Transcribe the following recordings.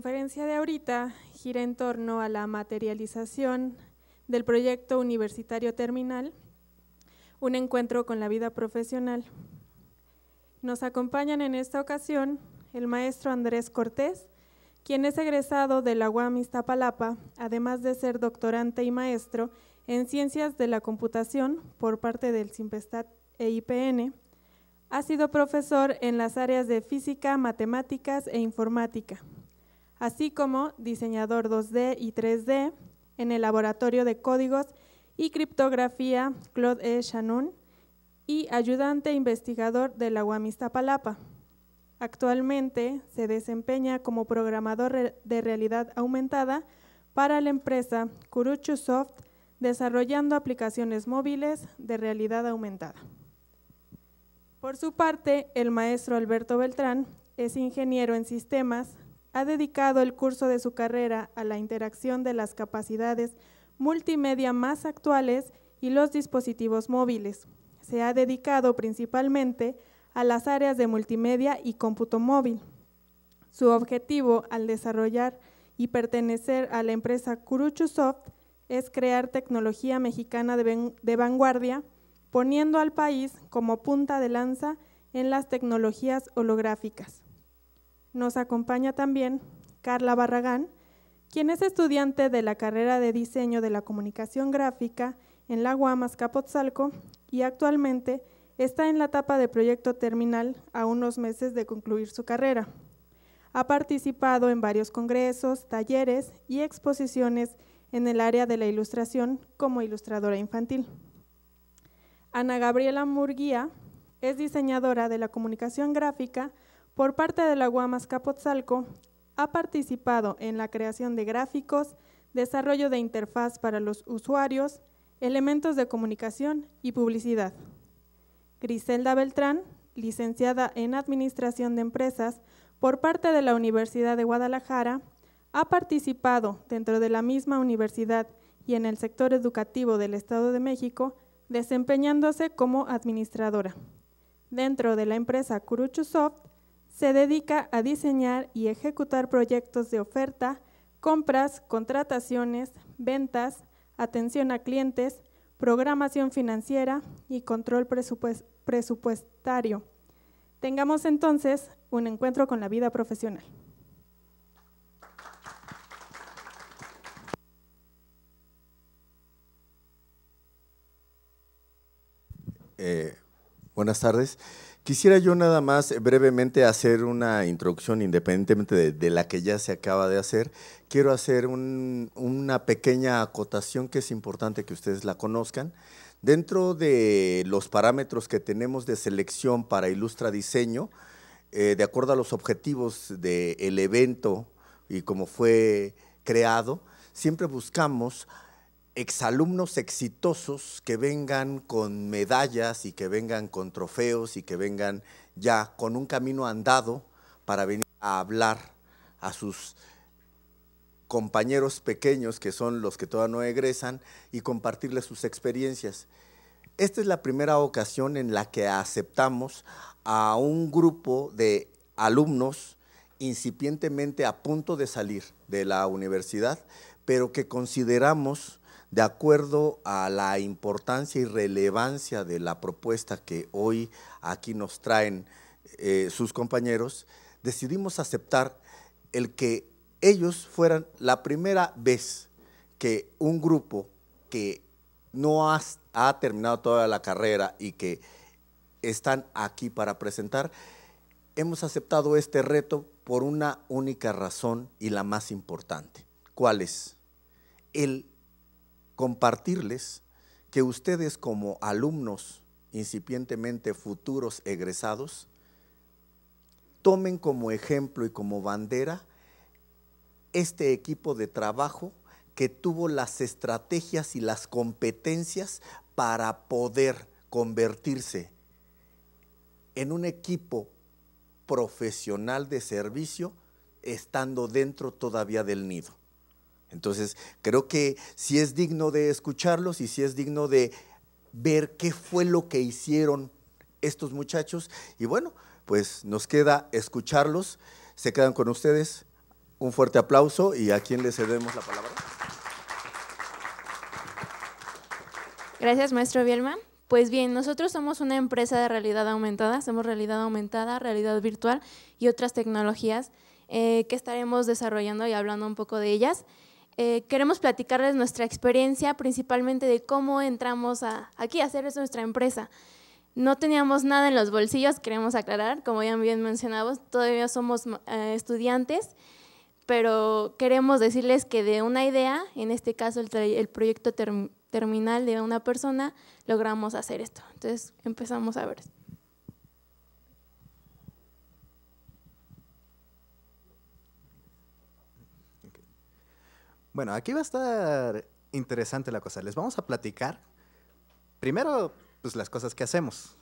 conferencia de ahorita gira en torno a la materialización del proyecto universitario terminal, un encuentro con la vida profesional. Nos acompañan en esta ocasión el maestro Andrés Cortés, quien es egresado de la UAM Iztapalapa, además de ser doctorante y maestro en Ciencias de la Computación por parte del CIMPESTAT e IPN. Ha sido profesor en las áreas de Física, Matemáticas e Informática así como diseñador 2D y 3D en el Laboratorio de Códigos y Criptografía Claude E. Shannon y ayudante e investigador de la Palapa. Actualmente se desempeña como programador de realidad aumentada para la empresa Kuruchu Soft, desarrollando aplicaciones móviles de realidad aumentada. Por su parte, el maestro Alberto Beltrán es ingeniero en sistemas ha dedicado el curso de su carrera a la interacción de las capacidades multimedia más actuales y los dispositivos móviles. Se ha dedicado principalmente a las áreas de multimedia y cómputo móvil. Su objetivo al desarrollar y pertenecer a la empresa Soft es crear tecnología mexicana de vanguardia, poniendo al país como punta de lanza en las tecnologías holográficas. Nos acompaña también Carla Barragán, quien es estudiante de la carrera de diseño de la comunicación gráfica en la Guamas Capotzalco y actualmente está en la etapa de proyecto terminal a unos meses de concluir su carrera. Ha participado en varios congresos, talleres y exposiciones en el área de la ilustración como ilustradora infantil. Ana Gabriela Murguía es diseñadora de la comunicación gráfica por parte de la Guamas Capotzalco, ha participado en la creación de gráficos, desarrollo de interfaz para los usuarios, elementos de comunicación y publicidad. Griselda Beltrán, licenciada en Administración de Empresas por parte de la Universidad de Guadalajara, ha participado dentro de la misma universidad y en el sector educativo del Estado de México, desempeñándose como administradora. Dentro de la empresa Curuchusoft, se dedica a diseñar y ejecutar proyectos de oferta, compras, contrataciones, ventas, atención a clientes, programación financiera y control presupuestario. Tengamos entonces un encuentro con la vida profesional. Eh, buenas tardes. Quisiera yo nada más eh, brevemente hacer una introducción, independientemente de, la que ya se acaba de hacer. Quiero hacer una pequeña acotación que es importante que ustedes la conozcan. Dentro de los parámetros que tenemos de selección para Ilustra Diseño, eh, de acuerdo a los objetivos del evento y cómo fue creado, siempre buscamos exalumnos exitosos que vengan con medallas y que vengan con trofeos y que vengan ya con un camino andado para venir a hablar a sus compañeros pequeños que son los que todavía no egresan y compartirles sus experiencias. Esta es la primera ocasión en la que aceptamos a un grupo de alumnos incipientemente a punto de salir de la universidad, pero que consideramos de acuerdo a la importancia y relevancia de la propuesta que hoy aquí nos traen eh, sus compañeros, decidimos aceptar el que ellos fueran la primera vez que un grupo que no ha, terminado toda la carrera y que están aquí para presentar, hemos aceptado este reto por una única razón y la más importante. ¿Cuál es? El compartirles que ustedes como alumnos incipientemente futuros egresados, tomen como ejemplo y como bandera este equipo de trabajo que tuvo las estrategias y las competencias para poder convertirse en un equipo profesional de servicio estando dentro todavía del nido. Entonces, creo que sí es digno de escucharlos y sí es digno de ver qué fue lo que hicieron estos muchachos. Y bueno, pues nos queda escucharlos. Se quedan con ustedes. Un fuerte aplauso y a quien le cedemos la palabra. Gracias, maestro Bielman. Pues bien, nosotros somos una empresa de realidad aumentada, hacemos realidad aumentada, realidad virtual y otras tecnologías eh, que estaremos desarrollando y hablando un poco de ellas. Eh, queremos platicarles nuestra experiencia, principalmente de cómo entramos a, aquí a hacer es nuestra empresa. No teníamos nada en los bolsillos, queremos aclarar, como ya bien mencionamos, todavía somos eh, estudiantes, pero queremos decirles que de una idea, en este caso el, proyecto terminal de una persona, logramos hacer esto. Entonces empezamos a ver esto. Bueno, aquí va a estar interesante la cosa. Les vamos a platicar primero pues, las cosas que hacemos.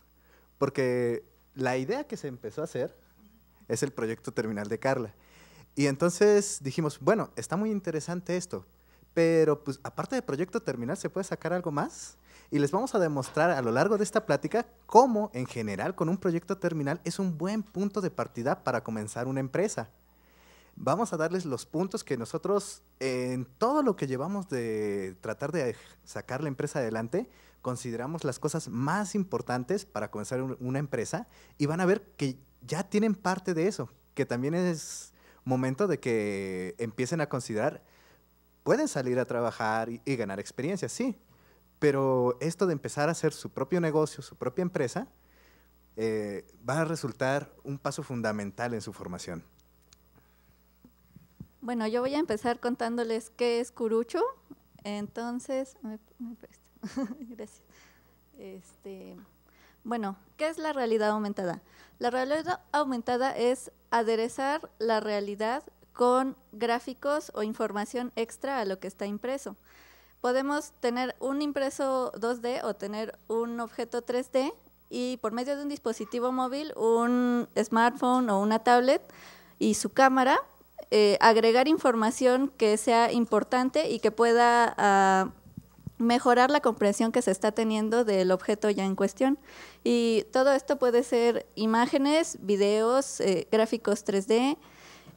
Porque la idea que se empezó a hacer es el proyecto terminal de Carla. Y entonces dijimos, bueno, está muy interesante esto, pero pues aparte de proyecto terminal se puede sacar algo más y les vamos a demostrar a lo largo de esta plática cómo en general con un proyecto terminal es un buen punto de partida para comenzar una empresa vamos a darles los puntos que nosotros en todo lo que llevamos de tratar de sacar la empresa adelante, consideramos las cosas más importantes para comenzar una empresa y van a ver que ya tienen parte de eso, que también es momento de que empiecen a considerar, pueden salir a trabajar y, ganar experiencia, sí, pero esto de empezar a hacer su propio negocio, su propia empresa, eh, va a resultar un paso fundamental en su formación. Bueno, yo voy a empezar contándoles qué es curucho. Entonces, me, Gracias. Este, bueno, ¿qué es la realidad aumentada? La realidad aumentada es aderezar la realidad con gráficos o información extra a lo que está impreso. Podemos tener un impreso 2D o tener un objeto 3D y por medio de un dispositivo móvil, un smartphone o una tablet y su cámara, eh, agregar información que sea importante y que pueda ah, mejorar la comprensión que se está teniendo del objeto ya en cuestión. Y todo esto puede ser imágenes, videos, eh, gráficos 3D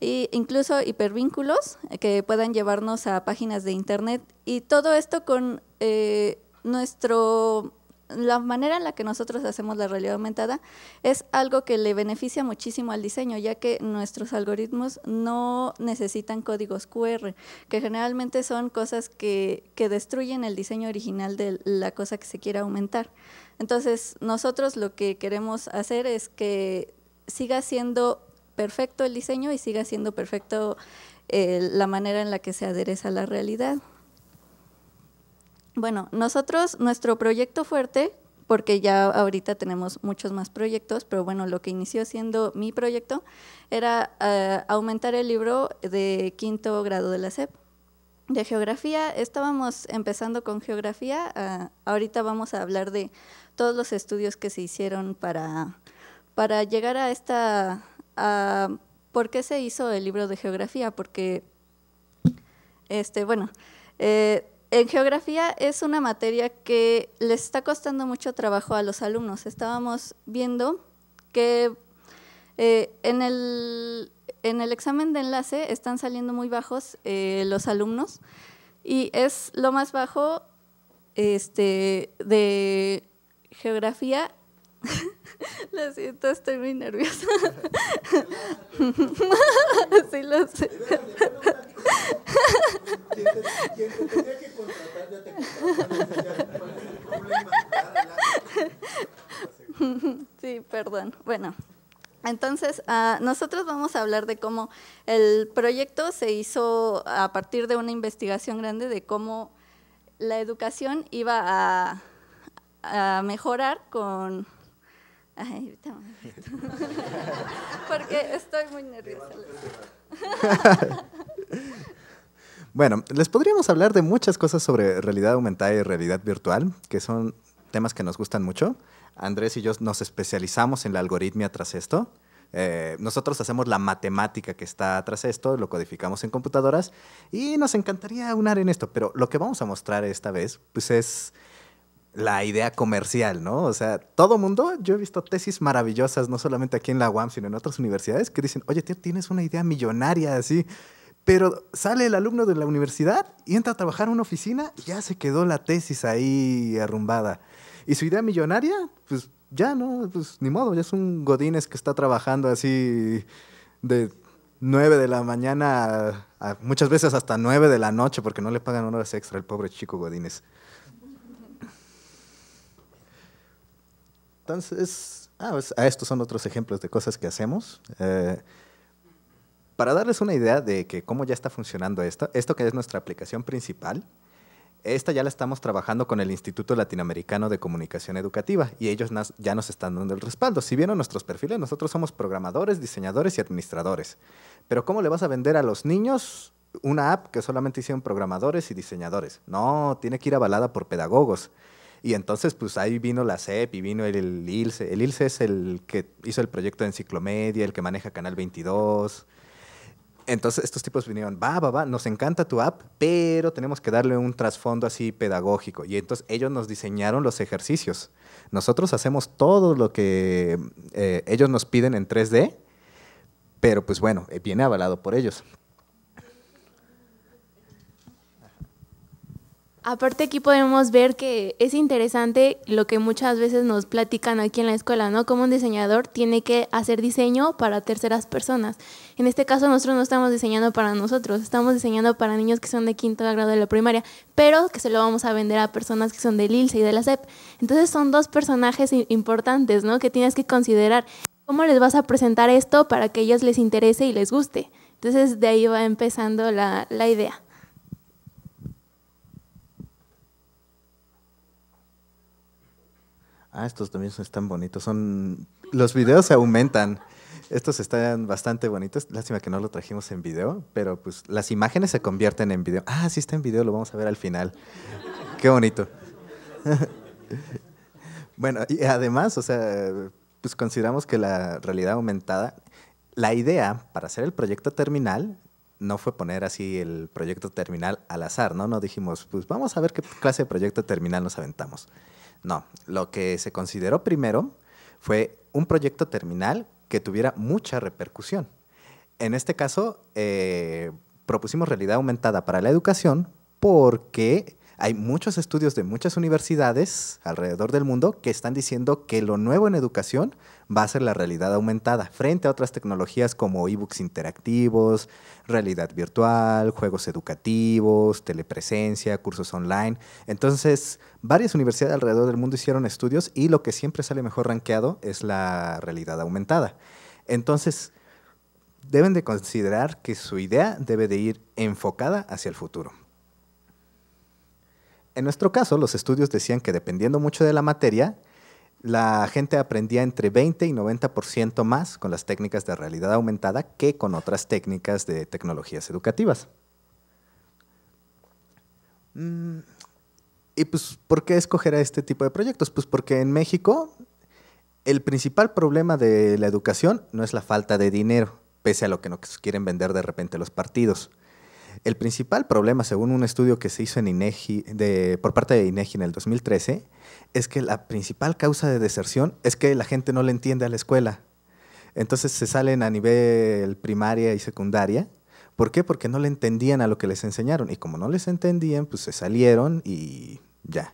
e incluso hipervínculos que puedan llevarnos a páginas de internet. Y todo esto con eh, nuestro la manera en la que nosotros hacemos la realidad aumentada es algo que le beneficia muchísimo al diseño, ya que nuestros algoritmos no necesitan códigos QR, que generalmente son cosas que, destruyen el diseño original de la cosa que se quiere aumentar. Entonces, nosotros lo que queremos hacer es que siga siendo perfecto el diseño y siga siendo perfecto eh, la manera en la que se adereza a la realidad. Bueno, nosotros, nuestro proyecto fuerte, porque ya ahorita tenemos muchos más proyectos, pero bueno, lo que inició siendo mi proyecto era eh, aumentar el libro de quinto grado de la SEP. De geografía, estábamos empezando con geografía, eh, ahorita vamos a hablar de todos los estudios que se hicieron para, para llegar a esta... porque ¿Por qué se hizo el libro de geografía? Porque, este, bueno, eh, en geografía es una materia que les está costando mucho trabajo a los alumnos. Estábamos viendo que eh, en, el, examen de enlace están saliendo muy bajos eh, los alumnos y es lo más bajo este, de geografía Lo siento, estoy muy nerviosa. sí, lo sé. que contratar Sí, perdón. Bueno. Entonces, ah, nosotros vamos a hablar de cómo el proyecto se hizo a partir de una investigación grande de cómo la educación iba a mejorar con Porque estoy muy nerviosa. bueno, les podríamos hablar de muchas cosas sobre realidad aumentada y realidad virtual, que son temas que nos gustan mucho. Andrés y yo nos especializamos en la algoritmia tras esto. Eh, nosotros hacemos la matemática que está tras esto, lo codificamos en computadoras y nos encantaría aunar en esto, pero lo que vamos a mostrar esta vez pues es la idea comercial, ¿no? O sea, todo mundo, yo he visto tesis maravillosas, no solamente aquí en la UAM, sino en otras universidades, que dicen, oye, tío, tienes una idea millonaria así, pero sale el alumno de la universidad y entra a trabajar en una oficina y ya se quedó la tesis ahí arrumbada. Y su idea millonaria, pues ya, ¿no? Pues ni modo, ya es un Godínez que está trabajando así de 9 de la mañana, muchas veces hasta 9 de la noche, porque no le pagan horas extra el pobre chico Godínez. Entonces, ah, pues, ah, estos son otros ejemplos de cosas que hacemos. Eh, para darles una idea de que cómo ya está funcionando esto, esto que es nuestra aplicación principal, esta ya la estamos trabajando con el Instituto Latinoamericano de Comunicación Educativa y ellos ya nos están dando el respaldo. Si vieron nuestros perfiles, nosotros somos programadores, diseñadores y administradores. Pero ¿cómo le vas a vender a los niños una app que solamente hicieron programadores y diseñadores? No, tiene que ir avalada por pedagogos. Y entonces, pues ahí vino la CEP y vino el, ILSE. El ILSE e es el que hizo el proyecto de enciclomedia, el que maneja Canal 22. Entonces estos tipos vinieron, va, va, va, nos encanta tu app, pero tenemos que darle un trasfondo así pedagógico. Y entonces ellos nos diseñaron los ejercicios. Nosotros hacemos todo lo que eh, ellos nos piden en 3D, pero pues bueno, eh, viene avalado por ellos. Aparte aquí podemos ver que es interesante lo que muchas veces nos platican aquí en la escuela, ¿no? Como un diseñador tiene que hacer diseño para terceras personas. En este caso nosotros no estamos diseñando para nosotros, estamos diseñando para niños que son de quinto grado de la primaria, pero que se lo vamos a vender a personas que son del ILSE y de la SEP. Entonces son dos personajes importantes, ¿no? Que tienes que considerar cómo les vas a presentar esto para que a ellos les interese y les guste. Entonces de ahí va empezando la, la idea. Ah, estos también están bonitos. Son los videos se aumentan. Estos están bastante bonitos. Lástima que no lo trajimos en video, pero pues las imágenes se convierten en video. Ah, sí está en video, lo vamos a ver al final. Qué bonito. bueno, y además, o sea, pues consideramos que la realidad aumentada, la idea para hacer el proyecto terminal no fue poner así el proyecto terminal al azar, ¿no? No dijimos, pues vamos a ver qué clase de proyecto terminal nos aventamos. No, lo que se consideró primero fue un proyecto terminal que tuviera mucha repercusión. En este caso, eh, propusimos realidad aumentada para la educación porque hay muchos estudios de muchas universidades alrededor del mundo que están diciendo que lo nuevo en educación va a ser la realidad aumentada frente a otras tecnologías como ebooks interactivos, realidad virtual, juegos educativos, telepresencia, cursos online. Entonces, varias universidades alrededor del mundo hicieron estudios y lo que siempre sale mejor rankeado es la realidad aumentada. Entonces, deben de considerar que su idea debe de ir enfocada hacia el futuro. En nuestro caso, los estudios decían que dependiendo mucho de la materia, la gente aprendía entre 20 y 90% más con las técnicas de realidad aumentada que con otras técnicas de tecnologías educativas. Mm, ¿Y pues por qué escoger a este tipo de proyectos? Pues porque en México el principal problema de la educación no es la falta de dinero, pese a lo que nos quieren vender de repente los partidos. El principal problema, según un estudio que se hizo en INEGI, por parte de INEGI en el 2013, es que la principal causa de deserción es que la gente no le entiende a la escuela. Entonces se salen a nivel primaria y secundaria. ¿Por qué? Porque no le entendían a lo que les enseñaron. Y como no les entendían, pues se salieron y ya.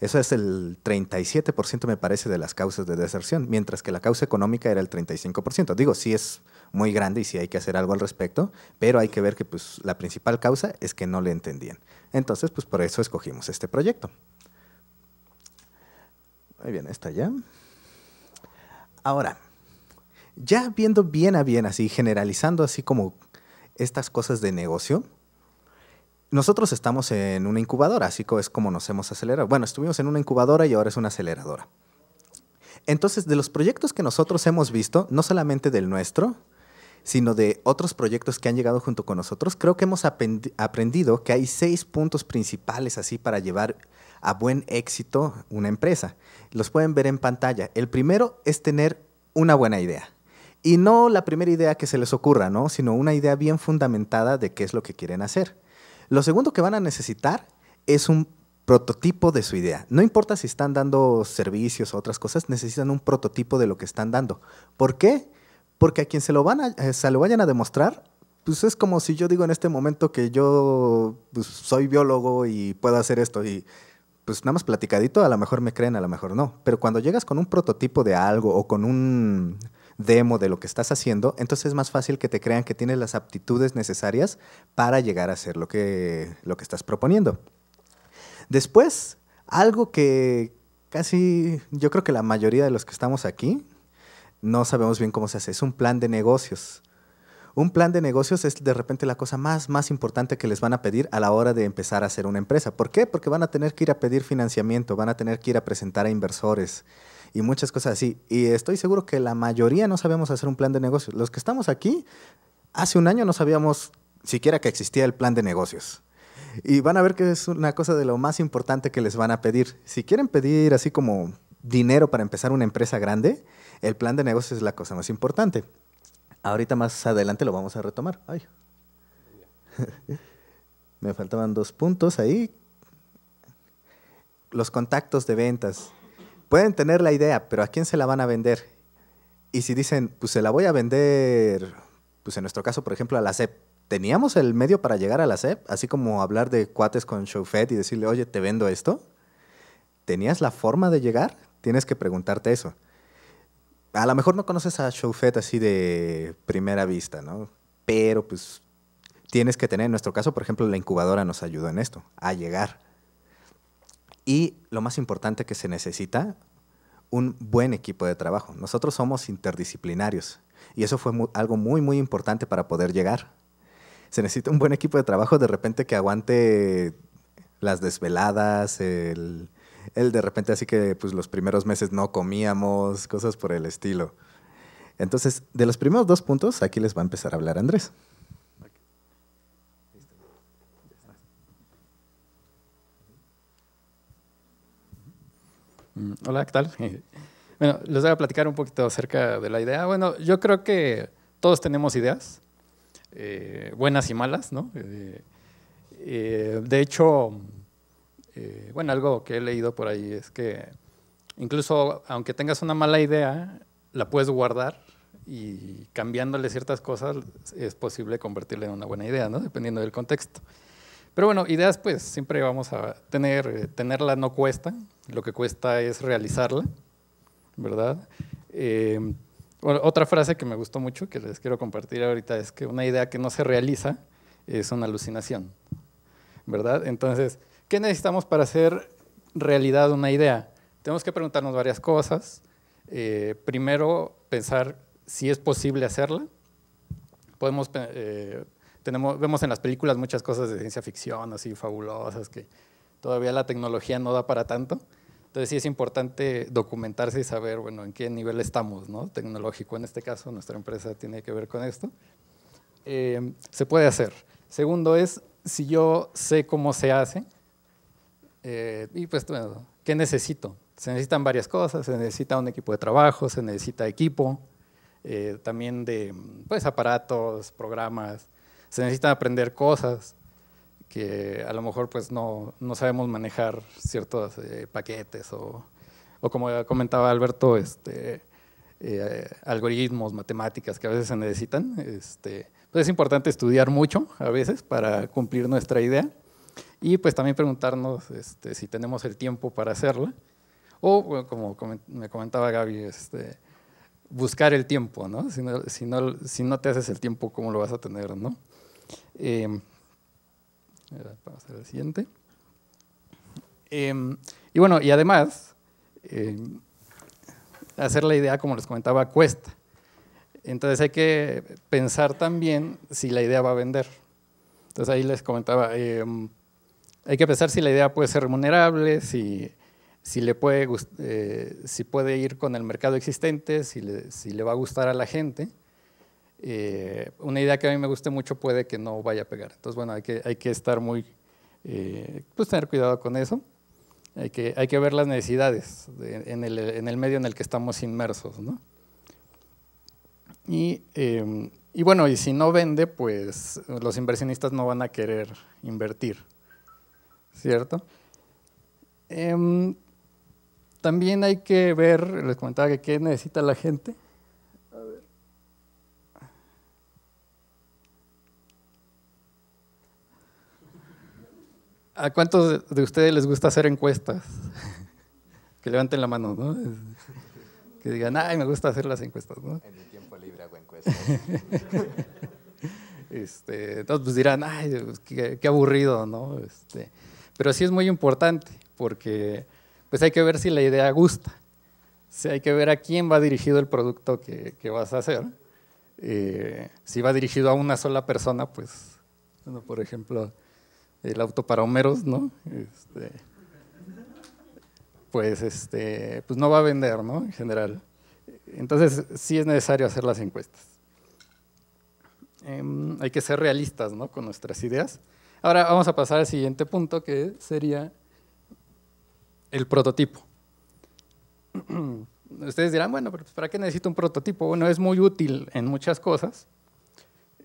Eso es el 37%, me parece, de las causas de deserción, mientras que la causa económica era el 35%. Digo, sí es muy grande y si hay que hacer algo al respecto, pero hay que ver que pues, la principal causa es que no le entendían. Entonces, pues por eso escogimos este proyecto. Muy bien, está ya. Ahora, ya viendo bien a bien, así generalizando así como estas cosas de negocio, nosotros estamos en una incubadora, así es como nos hemos acelerado. Bueno, estuvimos en una incubadora y ahora es una aceleradora. Entonces, de los proyectos que nosotros hemos visto, no solamente del nuestro, sino de otros proyectos que han llegado junto con nosotros, creo que hemos aprendido que hay seis puntos principales así para llevar a buen éxito una empresa. Los pueden ver en pantalla. El primero es tener una buena idea. Y no la primera idea que se les ocurra, ¿no? sino una idea bien fundamentada de qué es lo que quieren hacer. Lo segundo que van a necesitar es un prototipo de su idea. No importa si están dando servicios o otras cosas, necesitan un prototipo de lo que están dando. ¿Por qué? Porque a quien se lo, van a, eh, vayan a demostrar, pues es como si yo digo en este momento que yo pues, soy biólogo y puedo hacer esto y pues nada más platicadito, a lo mejor me creen, a lo mejor no. Pero cuando llegas con un prototipo de algo o con un demo de lo que estás haciendo, entonces es más fácil que te crean que tienes las aptitudes necesarias para llegar a hacer lo que, lo que estás proponiendo. Después, algo que casi yo creo que la mayoría de los que estamos aquí no sabemos bien cómo se hace. Es un plan de negocios. Un plan de negocios es de repente la cosa más, más importante que les van a pedir a la hora de empezar a hacer una empresa. ¿Por qué? Porque van a tener que ir a pedir financiamiento, van a tener que ir a presentar a inversores y muchas cosas así. Y estoy seguro que la mayoría no sabemos hacer un plan de negocios. Los que estamos aquí, hace un año no sabíamos siquiera que existía el plan de negocios. Y van a ver que es una cosa de lo más importante que les van a pedir. Si quieren pedir así como dinero para empezar una empresa grande, el plan de negocios es la cosa más importante. Ahorita más adelante lo vamos a retomar. Me faltaban dos puntos ahí. Los contactos de ventas. Pueden tener la idea, pero ¿a quién se la van a vender? Y si dicen, pues se la voy a vender, pues en nuestro caso, por ejemplo, a la CEP. ¿Teníamos el medio para llegar a la CEP? Así como hablar de cuates con Showfed y decirle, oye, te vendo esto. ¿Tenías la forma de llegar? Tienes que preguntarte eso a lo mejor no conoces a showfet así de primera vista, ¿no? Pero pues tienes que tener, en nuestro caso, por ejemplo, la incubadora nos ayudó en esto, a llegar. Y lo más importante que se necesita, un buen equipo de trabajo. Nosotros somos interdisciplinarios y eso fue algo muy, muy importante para poder llegar. Se necesita un buen equipo de trabajo de repente que aguante las desveladas, el, él de repente así que pues los primeros meses no comíamos, cosas por el estilo. Entonces, de los primeros dos puntos, aquí les va a empezar a hablar Andrés. Mm, hola, ¿qué tal? Bueno, les voy a platicar un poquito acerca de la idea. Bueno, yo creo que todos tenemos ideas, eh, buenas y malas, ¿no? Eh, eh, de hecho, eh, bueno, algo que he leído por ahí es que incluso aunque tengas una mala idea, la puedes guardar y cambiándole ciertas cosas es posible convertirla en una buena idea, ¿no? Dependiendo del contexto. Pero bueno, ideas pues siempre vamos a tener, eh, tenerla no cuesta, lo que cuesta es realizarla, ¿verdad? Em, otra frase que me gustó mucho, que les quiero compartir ahorita, es que una idea que no se realiza es una alucinación, ¿verdad? Entonces, ¿Qué necesitamos para hacer realidad una idea? Tenemos que preguntarnos varias cosas. Eh, primero, pensar si es posible hacerla. Podemos, eh, tenemos, vemos en las películas muchas cosas de ciencia ficción así fabulosas que todavía la tecnología no da para tanto. Entonces sí es importante documentarse y saber, bueno, en qué nivel estamos, ¿no? Tecnológico en este caso, nuestra empresa tiene que ver con esto. Eh, se puede hacer. Segundo es, si yo sé cómo se hace, eh, y pues, ¿qué necesito? Se necesitan varias cosas, se necesita un equipo de trabajo, se necesita equipo, eh, también de pues, aparatos, programas, se necesitan aprender cosas que a lo mejor pues no, no sabemos manejar ciertos eh, paquetes o, o, como comentaba Alberto, este, algoritmos, matemáticas que a veces se necesitan. Este, pues, es importante estudiar mucho a veces para cumplir nuestra idea. Y pues también preguntarnos este, si tenemos el tiempo para hacerla. O, como me comentaba Gaby, este, buscar el tiempo, ¿no? Si no, si ¿no? te haces el tiempo, ¿cómo lo vas a tener, no? vamos em, a el siguiente. Em, y bueno, y además, em, hacer la idea, como les comentaba, cuesta. Entonces hay que pensar también si la idea va a vender. Entonces ahí les comentaba, hay que pensar si la idea puede ser remunerable, si, le puede, eh, si puede ir con el mercado existente, si le, va a gustar a la gente. Eh, una idea que a mí me guste mucho puede que no vaya a pegar. Entonces, bueno, hay que, hay que estar muy, eh, pues tener cuidado con eso. Hay que, hay que ver las necesidades en, el, medio en el que estamos inmersos, Y, em, y, bueno, y si no vende, pues los inversionistas no van a querer invertir. ¿cierto? Em, también hay que ver, les comentaba que qué necesita la gente. A ver. ¿A cuántos de ustedes les gusta hacer encuestas? que levanten la mano, ¿no? Que digan, ay, me gusta hacer las encuestas, ¿no? En mi tiempo libre hago encuestas. este, entonces pues dirán, ay, qué, qué, aburrido, ¿no? Este, pero sí es muy importante porque pues hay que ver si la idea gusta. hay que ver a quién va dirigido el producto que, vas a hacer. Eh, si va dirigido a una sola persona, pues, por ejemplo, el auto para homeros, ¿no? Este, pues, este, pues no va a vender, ¿no? En general. Entonces, sí es necesario hacer las encuestas. Em, hay que ser realistas, Con nuestras ideas. Ahora vamos a pasar al siguiente punto, que sería el prototipo. Ustedes dirán, bueno, pero pues, ¿para qué necesito un prototipo? Bueno, es muy útil en muchas cosas.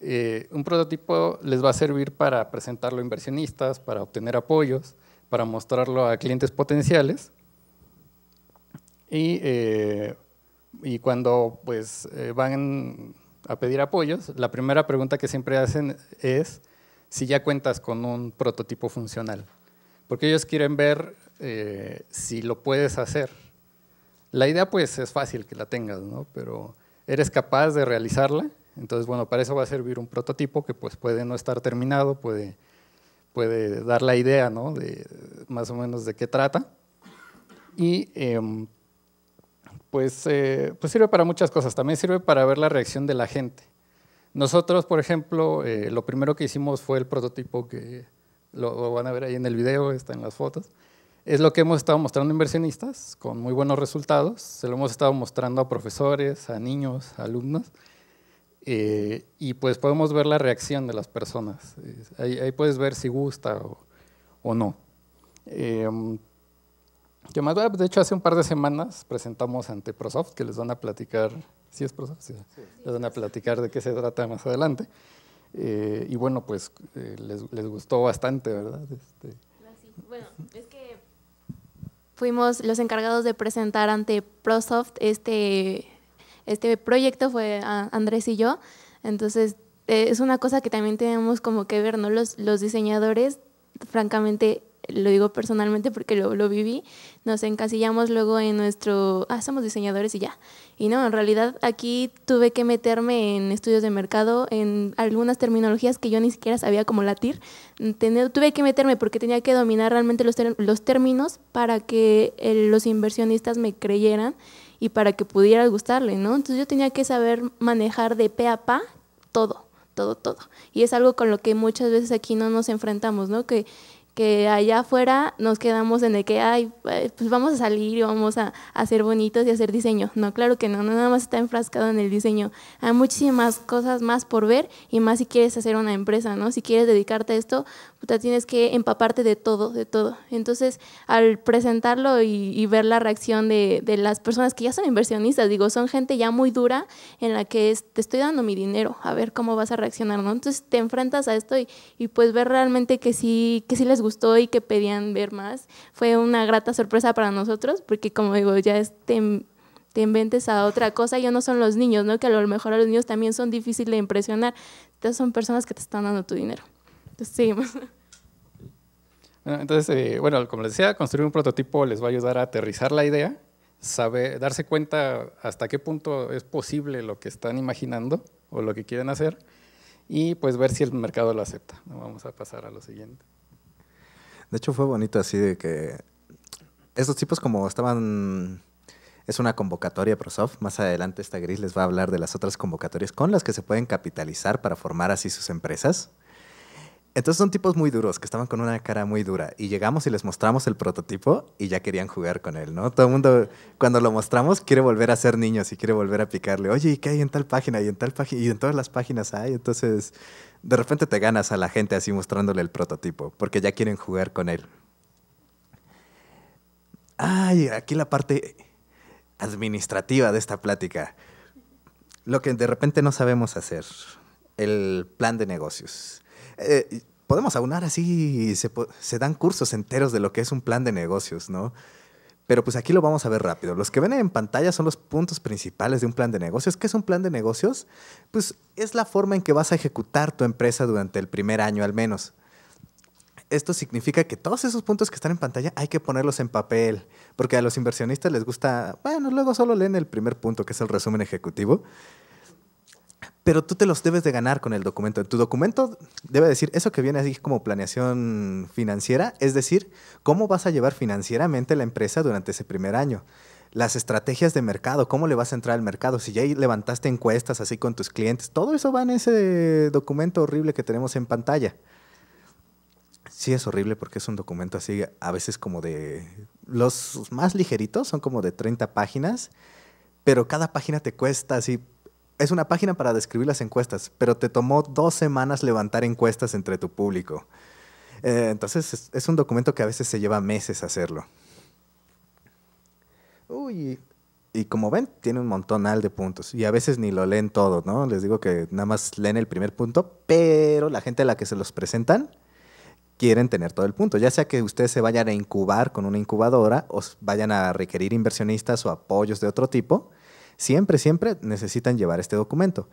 Eh, un prototipo les va a servir para presentarlo a inversionistas, para obtener apoyos, para mostrarlo a clientes potenciales. Y, eh, cuando pues, eh, van a pedir apoyos, la primera pregunta que siempre hacen es, si ya cuentas con un prototipo funcional, porque ellos quieren ver eh, si lo puedes hacer. La idea pues es fácil que la tengas, ¿no? pero eres capaz de realizarla, entonces bueno, para eso va a servir un prototipo que pues puede no estar terminado, puede, puede dar la idea ¿no? de más o menos de qué trata. Y em, pues, eh, pues sirve para muchas cosas, también sirve para ver la reacción de la gente. Nosotros, por ejemplo, eh, lo primero que hicimos fue el prototipo que lo, van a ver ahí en el video, está en las fotos. Es lo que hemos estado mostrando a inversionistas con muy buenos resultados. Se lo hemos estado mostrando a profesores, a niños, a alumnos. Eh, y pues podemos ver la reacción de las personas. Ahí, puedes ver si gusta o, no. Eh, pues, de hecho, hace un par de semanas presentamos ante Prosoft, que les van a platicar, ¿sí es Prosoft? Les van a platicar de qué se trata más adelante. Eh, y bueno, pues eh, les, les, gustó bastante, ¿verdad? Este, bueno, es que fuimos los encargados de presentar ante Prosoft este, este proyecto, fue Andrés y yo. Entonces, eh, es una cosa que también tenemos como que ver, ¿no? Los, los diseñadores, francamente, lo digo personalmente porque lo, lo, viví, nos encasillamos luego en nuestro, ah, somos diseñadores y ya. Y no, en realidad aquí tuve que meterme en estudios de mercado, en algunas terminologías que yo ni siquiera sabía como latir. tuve que meterme porque tenía que dominar realmente los, los términos para que eh, los inversionistas me creyeran y para que pudiera gustarle, ¿no? Entonces yo tenía que saber manejar de pe a pa todo, todo, todo. Y es algo con lo que muchas veces aquí no nos enfrentamos, ¿no? Que que allá afuera nos quedamos en el que, ay, eh, pues vamos a salir y vamos a, ser bonitos y hacer diseño. No, claro que no, no nada más está enfrascado en el diseño. Hay muchísimas cosas más por ver y más si quieres hacer una empresa, ¿no? Si quieres dedicarte a esto, puta, tienes que empaparte de todo, de todo. Entonces, al presentarlo y, ver la reacción de, las personas que ya son inversionistas, digo, son gente ya muy dura en la que es, te estoy dando mi dinero, a ver cómo vas a reaccionar, ¿no? Entonces te enfrentas a esto y, y pues ver realmente que sí, que sí les gustó y que pedían ver más. Fue una grata sorpresa para nosotros porque, como digo, ya te, inventes a otra cosa. Ya no son los niños, ¿no? Que a lo mejor a los niños también son difíciles de impresionar. Entonces son personas que te están dando tu dinero. Entonces ah, Entonces, eh, bueno, como les decía, construir un prototipo les va a ayudar a aterrizar la idea, saber, darse cuenta hasta qué punto es posible lo que están imaginando o lo que quieren hacer y pues ver si el mercado lo acepta. Vamos a pasar a lo siguiente. De hecho, fue bonito así de que estos tipos como estaban... Es una convocatoria ProSoft. Más adelante esta gris les va a hablar de las otras convocatorias con las que se pueden capitalizar para formar así sus empresas. Entonces son tipos muy duros, que estaban con una cara muy dura. Y llegamos y les mostramos el prototipo y ya querían jugar con él, ¿no? Todo el mundo, cuando lo mostramos, quiere volver a ser niños y quiere volver a picarle. Oye, ¿y qué hay en tal página? Y en tal página, y en todas las páginas hay. Entonces de repente te ganas a la gente así mostrándole el prototipo, porque ya quieren jugar con él. Ay, aquí la parte administrativa de esta plática. Lo que de repente no sabemos hacer, el plan de negocios. Eh, podemos aunar así, se, se dan cursos enteros de lo que es un plan de negocios, ¿no? Pero pues aquí lo vamos a ver rápido. Los que ven en pantalla son los puntos principales de un plan de negocios. ¿Qué es un plan de negocios? Pues es la forma en que vas a ejecutar tu empresa durante el primer año al menos. Esto significa que todos esos puntos que están en pantalla hay que ponerlos en papel, porque a los inversionistas les gusta, bueno, luego solo leen el primer punto, que es el resumen ejecutivo, pero tú te los debes de ganar con el documento. tu documento debe decir eso que viene así como planeación financiera, es decir, cómo vas a llevar financieramente la empresa durante ese primer año. Las estrategias de mercado, cómo le vas a entrar al mercado, si ya levantaste encuestas así con tus clientes, todo eso va en ese documento horrible que tenemos en pantalla. Sí, es horrible porque es un documento así, a veces como de... Los más ligeritos son como de 30 páginas, pero cada página te cuesta así es una página para describir las encuestas, pero te tomó dos semanas levantar encuestas entre tu público. Eh, entonces es, un documento que a veces se lleva meses hacerlo. Uy, y como ven, tiene un montón de puntos. Y a veces ni lo leen todo, ¿no? Les digo que nada más leen el primer punto, pero la gente a la que se los presentan quieren tener todo el punto. Ya sea que ustedes se vayan a incubar con una incubadora o vayan a requerir inversionistas o apoyos de otro tipo, Siempre, siempre necesitan llevar este documento.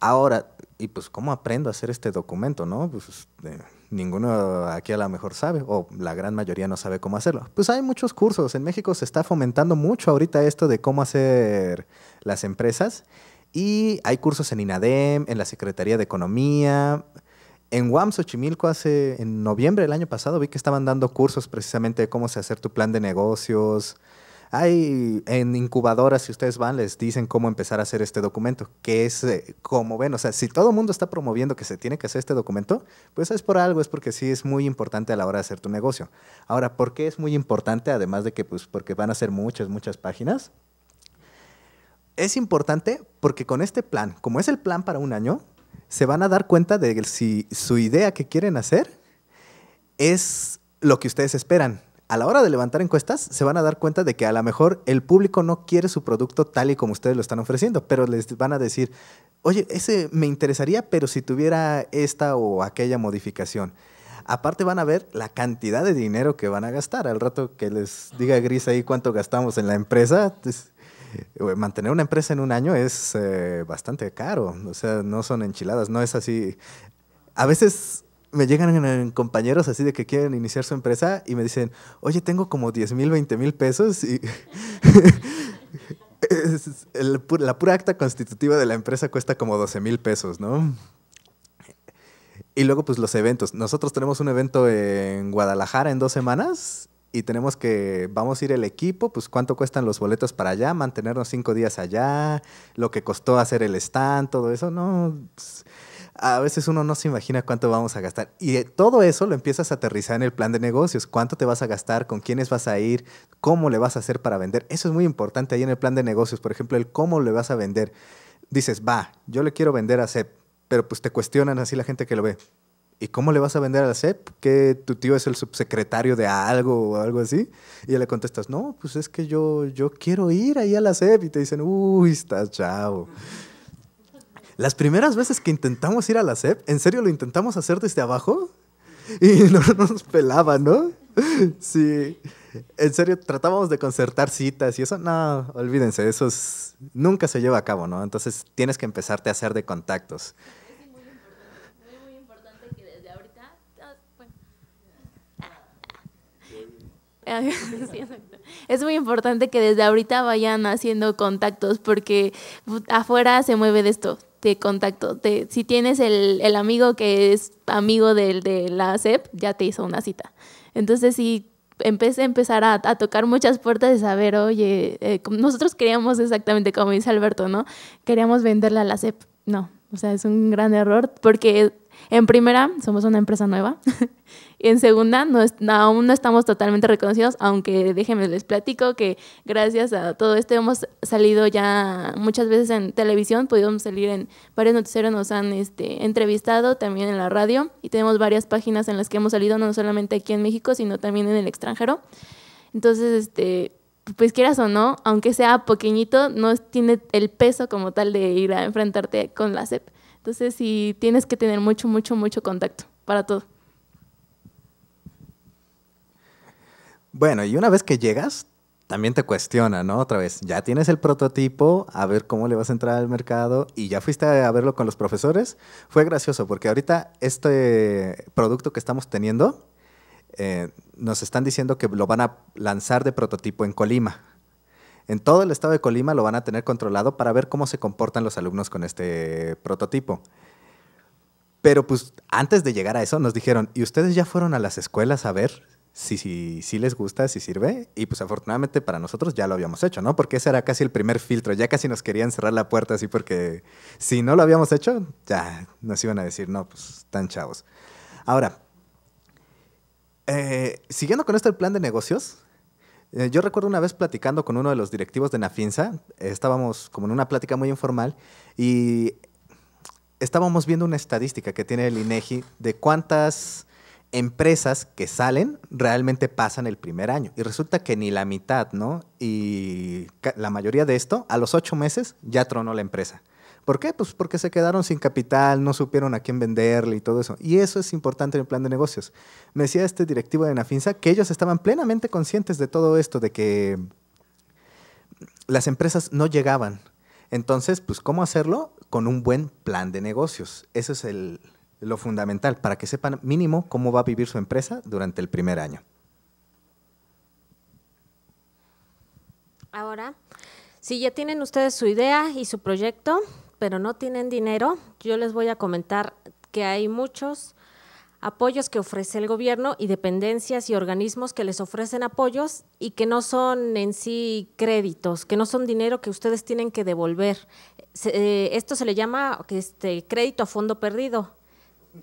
Ahora, y pues, ¿cómo aprendo a hacer este documento, no? Pues este, ninguno aquí a lo mejor sabe, o la gran mayoría no sabe cómo hacerlo. Pues hay muchos cursos. En México se está fomentando mucho ahorita esto de cómo hacer las empresas. Y hay cursos en INADEM, en la Secretaría de Economía. En UAM Xochimilco hace, en noviembre del año pasado, vi que estaban dando cursos precisamente de cómo hacer tu plan de negocios, hay en incubadoras, si ustedes van, les dicen cómo empezar a hacer este documento, que es eh, como ven, o sea, si todo el mundo está promoviendo que se tiene que hacer este documento, pues es por algo, es porque sí es muy importante a la hora de hacer tu negocio. Ahora, ¿por qué es muy importante? Además de que, pues, porque van a ser muchas, muchas páginas. Es importante porque con este plan, como es el plan para un año, se van a dar cuenta de si su idea que quieren hacer es lo que ustedes esperan a la hora de levantar encuestas se van a dar cuenta de que a lo mejor el público no quiere su producto tal y como ustedes lo están ofreciendo, pero les van a decir, oye, ese me interesaría, pero si tuviera esta o aquella modificación. Aparte van a ver la cantidad de dinero que van a gastar. Al rato que les diga Gris ahí cuánto gastamos en la empresa, pues, eh, mantener una empresa en un año es eh, bastante caro. O sea, no son enchiladas, no es así. A veces me llegan compañeros así de que quieren iniciar su empresa y me dicen, oye, tengo como 10 mil, 20 mil pesos y la pura acta constitutiva de la empresa cuesta como 12 mil pesos, ¿no? Y luego pues los eventos. Nosotros tenemos un evento en Guadalajara en dos semanas y tenemos que, vamos a ir el equipo, pues cuánto cuestan los boletos para allá, mantenernos cinco días allá, lo que costó hacer el stand, todo eso, ¿no? a veces uno no se imagina cuánto vamos a gastar. Y todo eso lo empiezas a aterrizar en el plan de negocios. ¿Cuánto te vas a gastar? ¿Con quiénes vas a ir? ¿Cómo le vas a hacer para vender? Eso es muy importante ahí en el plan de negocios. Por ejemplo, el cómo le vas a vender. Dices, va, yo le quiero vender a CEP, pero pues te cuestionan así la gente que lo ve. ¿Y cómo le vas a vender a la CEP? ¿Que tu tío es el subsecretario de algo o algo así? Y le contestas, no, pues es que yo, yo quiero ir ahí a la CEP. Y te dicen, uy, estás chavo. Las primeras veces que intentamos ir a la SEP, en serio lo intentamos hacer desde abajo y no, nos pelaba, ¿no? Sí. En serio, tratábamos de concertar citas y eso, no, olvídense, eso nunca se lleva a cabo, ¿no? Entonces tienes que empezarte a hacer de contactos. muy importante, muy importante que desde ahorita, pues, Es muy importante que desde ahorita vayan haciendo contactos porque pues, afuera se mueve de esto, de contacto. si tienes el, amigo que es amigo del, de la CEP, ya te hizo una cita. Entonces, si empecé a empezar a, tocar muchas puertas de saber, oye, eh, nosotros queríamos exactamente como dice Alberto, ¿no? Queríamos venderla a la CEP. No, o sea, es un gran error porque en primera somos una empresa nueva en segunda, no aún no estamos totalmente reconocidos, aunque déjenme les platico que gracias a todo esto hemos salido ya muchas veces en televisión, pudimos salir en varios noticieros, nos han este, entrevistado también en la radio y tenemos varias páginas en las que hemos salido, no solamente aquí en México, sino también en el extranjero. Entonces, este, pues quieras o no, aunque sea pequeñito, no tiene el peso como tal de ir a enfrentarte con la CEP. Entonces, sí, tienes que tener mucho, mucho, mucho contacto para todo. Bueno, y una vez que llegas, también te cuestiona, ¿no? Otra vez, ya tienes el prototipo, a ver cómo le vas a entrar al mercado y ya fuiste a verlo con los profesores. Fue gracioso porque ahorita este producto que estamos teniendo eh, nos están diciendo que lo van a lanzar de prototipo en Colima. En todo el estado de Colima lo van a tener controlado para ver cómo se comportan los alumnos con este prototipo. Pero pues antes de llegar a eso nos dijeron, ¿y ustedes ya fueron a las escuelas a ver si, si, les gusta, si sirve. Y pues afortunadamente para nosotros ya lo habíamos hecho, ¿no? Porque ese era casi el primer filtro. Ya casi nos querían cerrar la puerta así porque si no lo habíamos hecho, ya nos iban a decir, no, pues tan chavos. Ahora, eh, siguiendo con esto el plan de negocios, eh, yo recuerdo una vez platicando con uno de los directivos de Nafinsa, estábamos como en una plática muy informal y estábamos viendo una estadística que tiene el INEGI e de cuántas empresas que salen realmente pasan el primer año y resulta que ni la mitad, ¿no? Y la mayoría de esto, a los ocho meses ya tronó la empresa. ¿Por qué? Pues porque se quedaron sin capital, no supieron a quién venderle y todo eso. Y eso es importante en el plan de negocios. Me decía este directivo de Nafinsa que ellos estaban plenamente conscientes de todo esto, de que las empresas no llegaban. Entonces, pues, ¿cómo hacerlo? Con un buen plan de negocios. Ese es el, lo fundamental, para que sepan mínimo cómo va a vivir su empresa durante el primer año. Ahora, si ya tienen ustedes su idea y su proyecto, pero no tienen dinero, yo les voy a comentar que hay muchos apoyos que ofrece el gobierno y dependencias y organismos que les ofrecen apoyos y que no son en sí créditos, que no son dinero que ustedes tienen que devolver. Eh, esto se le llama este, crédito a fondo perdido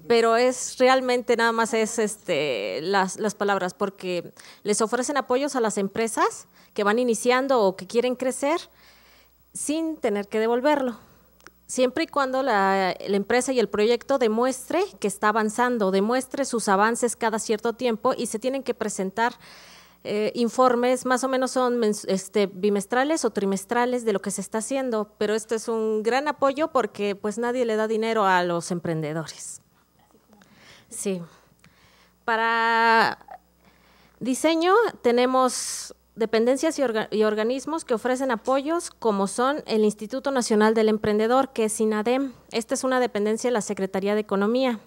pero es realmente nada más es este, las, las, palabras, porque les ofrecen apoyos a las empresas que van iniciando o que quieren crecer sin tener que devolverlo, siempre y cuando la, empresa y el proyecto demuestre que está avanzando, demuestre sus avances cada cierto tiempo y se tienen que presentar eh, informes, más o menos son este, bimestrales o trimestrales de lo que se está haciendo, pero esto es un gran apoyo porque pues nadie le da dinero a los emprendedores. Sí. Para diseño tenemos dependencias y, organismos que ofrecen apoyos, como son el Instituto Nacional del Emprendedor, que es INADEM. Esta es una dependencia de la Secretaría de Economía.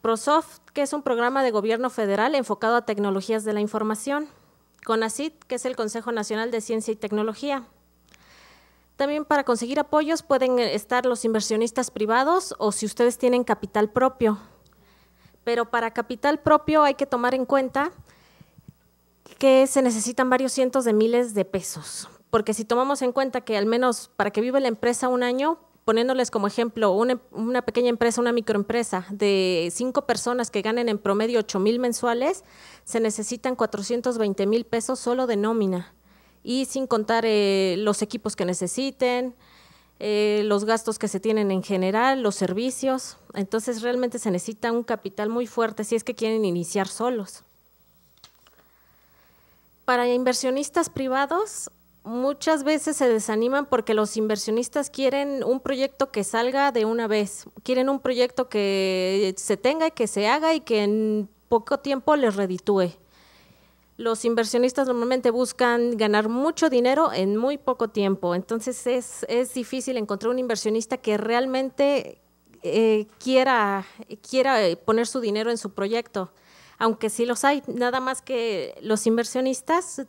ProSoft, que es un programa de gobierno federal enfocado a tecnologías de la información. CONACIT, que es el Consejo Nacional de Ciencia y Tecnología. También para conseguir apoyos pueden eh, estar los inversionistas privados o si ustedes tienen capital propio pero para capital propio hay que tomar en cuenta que se necesitan varios cientos de miles de pesos, porque si tomamos en cuenta que al menos para que vive la empresa un año, poniéndoles como ejemplo una, pequeña empresa, una microempresa de cinco personas que ganen en promedio 8 mil mensuales, se necesitan 420 mil pesos solo de nómina y sin contar eh, los equipos que necesiten, eh, los gastos que se tienen en general, los servicios. Entonces realmente se necesita un capital muy fuerte si es que quieren iniciar solos. Para inversionistas privados, muchas veces se desaniman porque los inversionistas quieren un proyecto que salga de una vez, quieren un proyecto que se tenga y que se haga y que en poco tiempo les reditúe los inversionistas normalmente buscan ganar mucho dinero en muy poco tiempo. Entonces es, difícil encontrar un inversionista que realmente eh, quiera, quiera poner su dinero en su proyecto. Aunque sí los hay, nada más que los inversionistas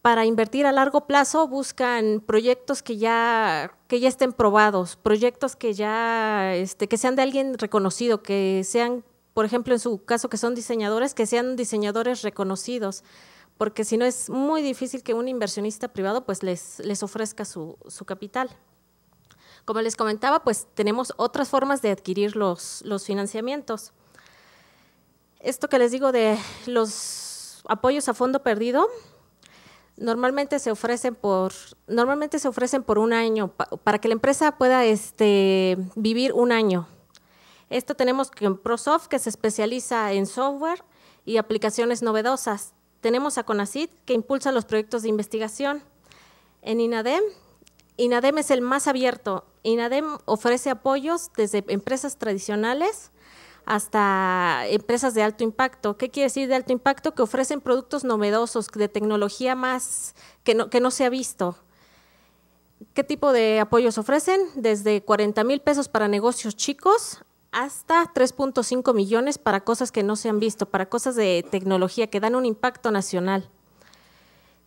para invertir a largo plazo buscan proyectos que ya, que ya estén probados, proyectos que ya este, que sean de alguien reconocido, que sean por ejemplo, en su caso que son diseñadores, que sean diseñadores reconocidos, porque si no es muy difícil que un inversionista privado pues les, ofrezca su, capital. Como les comentaba, pues tenemos otras formas de adquirir los, financiamientos. Esto que les digo de los apoyos a fondo perdido, normalmente se ofrecen por, normalmente se ofrecen por un año, para que la empresa pueda este, vivir un año esto tenemos con ProSoft, que se especializa en software y aplicaciones novedosas. Tenemos a Conacyt, que impulsa los proyectos de investigación. En INADEM, INADEM es el más abierto. INADEM ofrece apoyos desde empresas tradicionales hasta empresas de alto impacto. ¿Qué quiere decir de alto impacto? Que ofrecen productos novedosos, de tecnología más que no, que no se ha visto. ¿Qué tipo de apoyos ofrecen? Desde 40 mil pesos para negocios chicos hasta 3.5 millones para cosas que no se han visto, para cosas de tecnología que dan un impacto nacional.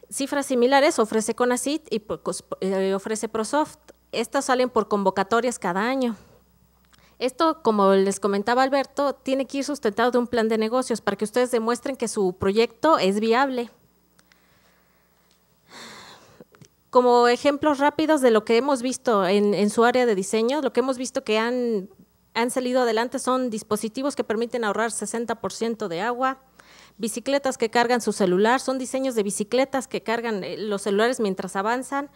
Cifras similares ofrece Conacyt y pues, eh, ofrece ProSoft. Estas salen por convocatorias cada año. Esto, como les comentaba Alberto, tiene que ir sustentado de un plan de negocios para que ustedes demuestren que su proyecto es viable. Como ejemplos rápidos de lo que hemos visto en, en su área de diseño, lo que hemos visto que han han salido adelante son dispositivos que permiten ahorrar 60% de agua, bicicletas que cargan su celular, son diseños de bicicletas que cargan eh, los celulares mientras avanzan.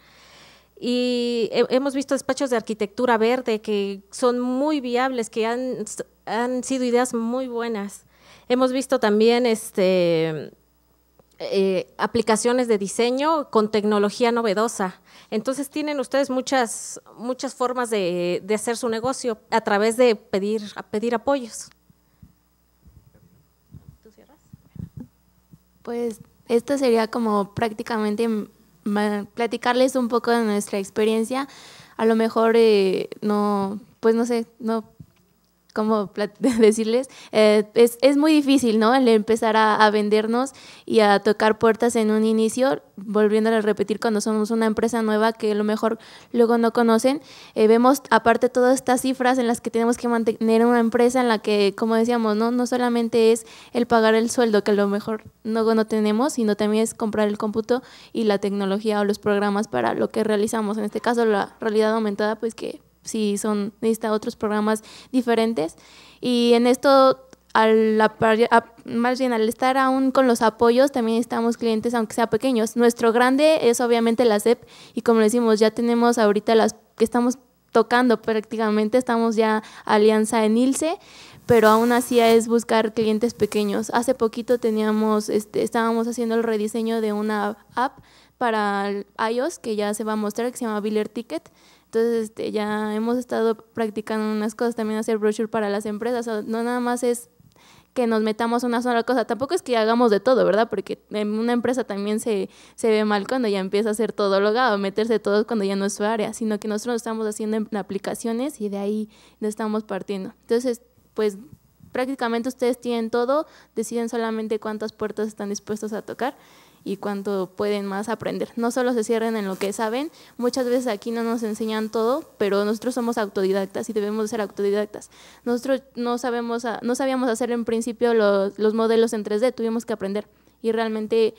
Y hemos visto despachos de arquitectura verde que son muy viables, que han, han sido ideas muy buenas. Hemos visto también este, eh, aplicaciones de diseño con tecnología novedosa. Entonces tienen ustedes muchas, muchas formas de, hacer su negocio a través de pedir, pedir apoyos. ¿Tú cierras? Pues esto sería como prácticamente platicarles un poco de nuestra experiencia. A lo mejor eh, no, pues no sé, no como decirles, eh, es, muy difícil, ¿no? El empezar a, vendernos y a tocar puertas en un inicio, volviéndole a repetir cuando somos una empresa nueva que a lo mejor luego no conocen, eh, vemos aparte todas estas cifras en las que tenemos que mantener una empresa en la que, como decíamos, ¿no? No solamente es el pagar el sueldo, que a lo mejor luego no tenemos, sino también es comprar el cómputo y la tecnología o los programas para lo que realizamos, en este caso la realidad aumentada, pues que si son, necesita otros programas diferentes. Y en esto al, más bien, al estar aún con los apoyos, también estamos clientes, aunque sea pequeños. Nuestro grande es obviamente la CEP y como decimos, ya tenemos ahorita las que estamos tocando prácticamente, estamos ya alianza en ILSE, pero aún así es buscar clientes pequeños. Hace poquito teníamos, este, estábamos haciendo el rediseño de una app para iOS que ya se va a mostrar, que se llama Biller Ticket entonces este, ya hemos estado practicando unas cosas, también hacer brochure para las empresas, no nada más es que nos metamos una sola cosa. Tampoco es que hagamos de todo, ¿verdad? Porque en una empresa también se, se ve mal cuando ya empieza a ser todo, o meterse todo cuando ya no es su área, sino que nosotros estamos haciendo aplicaciones y de ahí no estamos partiendo. Entonces, pues prácticamente ustedes tienen todo, deciden solamente cuántas puertas están dispuestas a tocar y cuánto pueden más aprender. No solo se cierren en lo que saben, muchas veces aquí no nos enseñan todo, pero nosotros somos autodidactas y debemos ser autodidactas. Nosotros no, sabemos, no sabíamos hacer en principio los, los modelos en 3D, tuvimos que aprender y realmente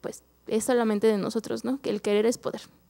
pues es solamente de nosotros, ¿no? Que el querer es poder.